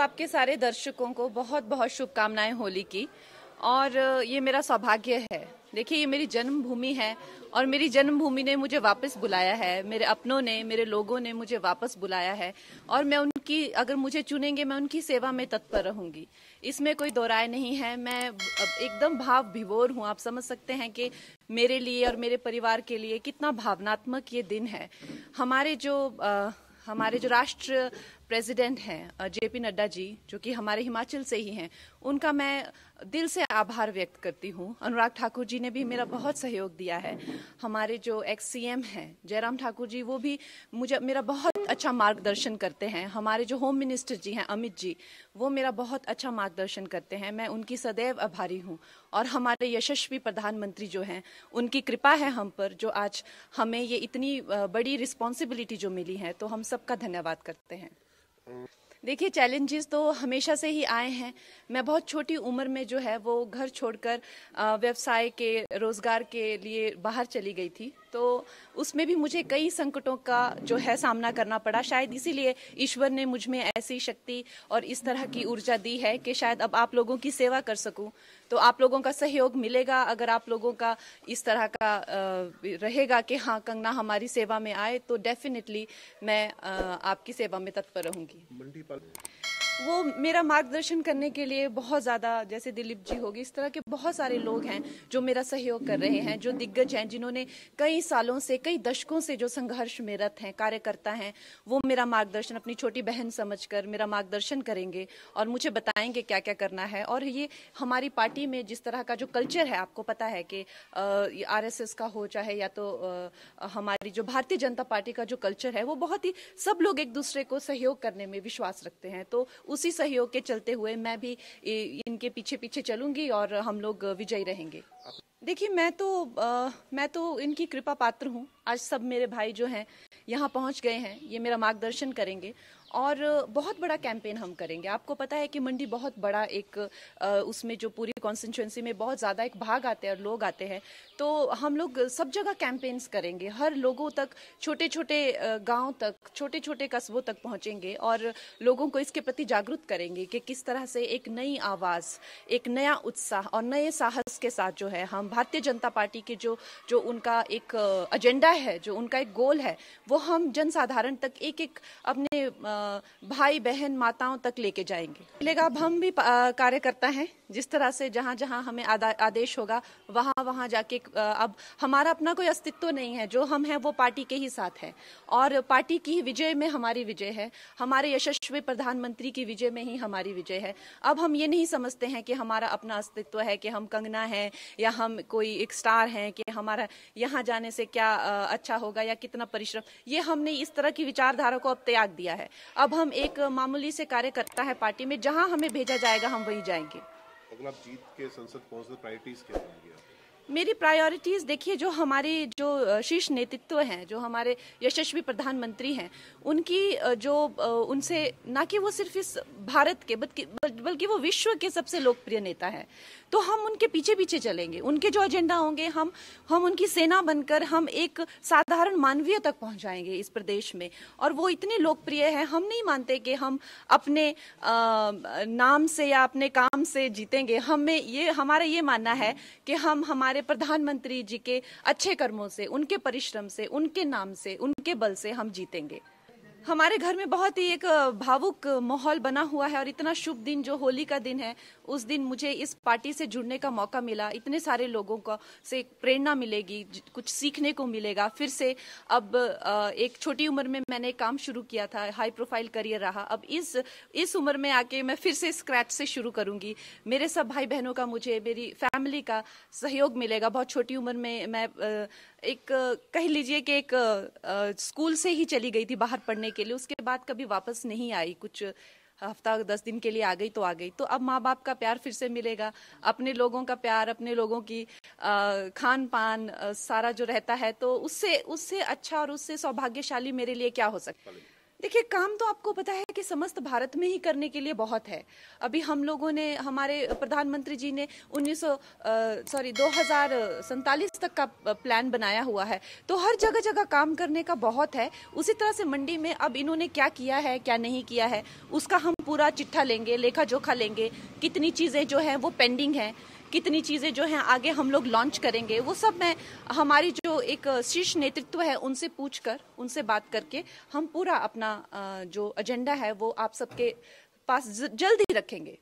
आपके सारे दर्शकों को बहुत बहुत शुभकामनाएं होली की और ये मेरा सौभाग्य है देखिए ये मेरी जन्मभूमि है और मेरी जन्मभूमि ने मुझे वापस बुलाया है मेरे अपनों ने मेरे लोगों ने मुझे वापस बुलाया है और मैं उनकी अगर मुझे चुनेंगे मैं उनकी सेवा में तत्पर रहूंगी इसमें कोई दो राय नहीं है मैं एकदम भाव विभोर हूँ आप समझ सकते हैं कि मेरे लिए और मेरे परिवार के लिए कितना भावनात्मक ये दिन है हमारे जो आ, हमारे जो राष्ट्र प्रेसिडेंट हैं जेपी नड्डा जी जो कि हमारे हिमाचल से ही हैं उनका मैं दिल से आभार व्यक्त करती हूँ अनुराग ठाकुर जी ने भी मेरा बहुत सहयोग दिया है हमारे जो एक्स सी एम हैं जयराम ठाकुर जी वो भी मुझे मेरा बहुत अच्छा मार्गदर्शन करते हैं हमारे जो होम मिनिस्टर जी हैं अमित जी वो मेरा बहुत अच्छा मार्गदर्शन करते हैं मैं उनकी सदैव आभारी हूँ और हमारे यशस्वी प्रधानमंत्री जो हैं उनकी कृपा है हम पर जो आज हमें ये इतनी बड़ी रिस्पॉन्सिबिलिटी जो मिली है तो हम सबका धन्यवाद करते हैं देखिए चैलेंजेस तो हमेशा से ही आए हैं मैं बहुत छोटी उम्र में जो है वो घर छोड़कर व्यवसाय के रोज़गार के लिए बाहर चली गई थी तो उसमें भी मुझे कई संकटों का जो है सामना करना पड़ा शायद इसीलिए ईश्वर ने मुझ में ऐसी शक्ति और इस तरह की ऊर्जा दी है कि शायद अब आप लोगों की सेवा कर सकूं तो आप लोगों का सहयोग मिलेगा अगर आप लोगों का इस तरह का रहेगा कि हाँ कंगना हमारी सेवा में आए तो डेफिनेटली मैं आपकी सेवा में तत्पर रहूंगी वो मेरा मार्गदर्शन करने के लिए बहुत ज़्यादा जैसे दिलीप जी होगी इस तरह के बहुत सारे लोग हैं जो मेरा सहयोग कर रहे हैं जो दिग्गज हैं जिन्होंने कई सालों से कई दशकों से जो संघर्ष में रत हैं कार्यकर्ता हैं वो मेरा मार्गदर्शन अपनी छोटी बहन समझकर मेरा मार्गदर्शन करेंगे और मुझे बताएंगे क्या क्या करना है और ये हमारी पार्टी में जिस तरह का जो कल्चर है आपको पता है कि आर का हो चाहे या तो आ, हमारी जो भारतीय जनता पार्टी का जो कल्चर है वो बहुत ही सब लोग एक दूसरे को सहयोग करने में विश्वास रखते हैं तो उसी सहयोग के चलते हुए मैं भी इनके पीछे पीछे चलूंगी और हम लोग विजयी रहेंगे देखिए मैं तो आ, मैं तो इनकी कृपा पात्र हूँ आज सब मेरे भाई जो हैं यहाँ पहुँच गए हैं ये मेरा मार्गदर्शन करेंगे और बहुत बड़ा कैंपेन हम करेंगे आपको पता है कि मंडी बहुत बड़ा एक उसमें जो पूरी कॉन्स्टिट्युएंसी में बहुत ज़्यादा एक भाग आते हैं और लोग आते हैं तो हम लोग सब जगह कैंपेन्स करेंगे हर लोगों तक छोटे छोटे गाँव तक छोटे छोटे कस्बों तक पहुँचेंगे और लोगों को इसके प्रति जागरूक करेंगे कि किस तरह से एक नई आवाज़ एक नया उत्साह और नए साहस के साथ जो है हम भारतीय जनता पार्टी के जो जो उनका एक एजेंडा है जो उनका एक गोल है वो हम जनसाधारण तक एक एक अपने भाई बहन माताओं तक लेके जाएंगे मिलेगा अब हम भी कार्यकर्ता हैं जिस तरह से जहाँ जहाँ हमें आदेश होगा वहाँ वहाँ जाके अब हमारा अपना कोई अस्तित्व नहीं है जो हम हैं वो पार्टी के ही साथ है और पार्टी की विजय में हमारी विजय है हमारे यशस्वी प्रधानमंत्री की विजय में ही हमारी विजय है अब हम ये नहीं समझते हैं कि हमारा अपना अस्तित्व है कि हम कंगना हैं या हम कोई एक स्टार हैं कि हमारा यहाँ जाने से क्या अच्छा होगा या कितना परिश्रम ये हमने इस तरह की विचारधारा को अब त्याग दिया है अब हम एक मामूली से कार्यकर्ता है पार्टी में जहां हमें भेजा जाएगा हम वहीं जाएंगे अगर आप जीत के संसद पहुंचने प्रायोरिटीज क्या मेरी प्रायोरिटीज़ देखिए जो हमारे जो शीर्ष नेतृत्व हैं जो हमारे यशस्वी प्रधानमंत्री हैं उनकी जो उनसे ना कि वो सिर्फ इस भारत के बल्कि वो विश्व के सबसे लोकप्रिय नेता हैं तो हम उनके पीछे पीछे चलेंगे उनके जो एजेंडा होंगे हम हम उनकी सेना बनकर हम एक साधारण मानवीय तक पहुंचाएंगे इस प्रदेश में और वो इतने लोकप्रिय हैं हम नहीं मानते कि हम अपने आ, नाम से या अपने काम से जीतेंगे हमें ये हमारा ये मानना है कि हम हमारे हमारे प्रधानमंत्री जी के अच्छे कर्मों से उनके परिश्रम से उनके नाम से उनके बल से हम जीतेंगे हमारे घर में बहुत ही एक भावुक माहौल बना हुआ है और इतना शुभ दिन जो होली का दिन है उस दिन मुझे इस पार्टी से जुड़ने का मौका मिला इतने सारे लोगों को से प्रेरणा मिलेगी कुछ सीखने को मिलेगा फिर से अब एक छोटी उम्र में मैंने काम शुरू किया था हाई प्रोफाइल करियर रहा अब इस इस उम्र में आके मैं फिर से स्क्रैच से शुरू करूंगी मेरे सब भाई बहनों का मुझे मेरी फैमिली का सहयोग मिलेगा बहुत छोटी उम्र में मैं एक कह लीजिए कि एक स्कूल से ही चली गई थी बाहर पढ़ने पढ़ने के लिए उसके बाद कभी वापस नहीं आई कुछ हफ्ता दस दिन के लिए आ गई तो आ गई तो अब माँ बाप का प्यार फिर से मिलेगा अपने लोगों का प्यार अपने लोगों की खान पान सारा जो रहता है तो उससे उससे अच्छा और उससे सौभाग्यशाली मेरे लिए क्या हो सकता है देखिए काम तो आपको पता है कि समस्त भारत में ही करने के लिए बहुत है अभी हम लोगों ने हमारे प्रधानमंत्री जी ने उन्नीस सॉरी दो हजार सैतालीस तक का प्लान बनाया हुआ है तो हर जगह जगह काम करने का बहुत है उसी तरह से मंडी में अब इन्होंने क्या किया है क्या नहीं किया है उसका हम पूरा चिट्ठा लेंगे लेखा जोखा लेंगे कितनी चीज़ें जो है वो पेंडिंग है कितनी चीज़ें जो हैं आगे हम लोग लॉन्च करेंगे वो सब मैं हमारी जो एक शीर्ष नेतृत्व है उनसे पूछ कर उनसे बात करके हम पूरा अपना जो एजेंडा है वो आप सबके पास जल्द ही रखेंगे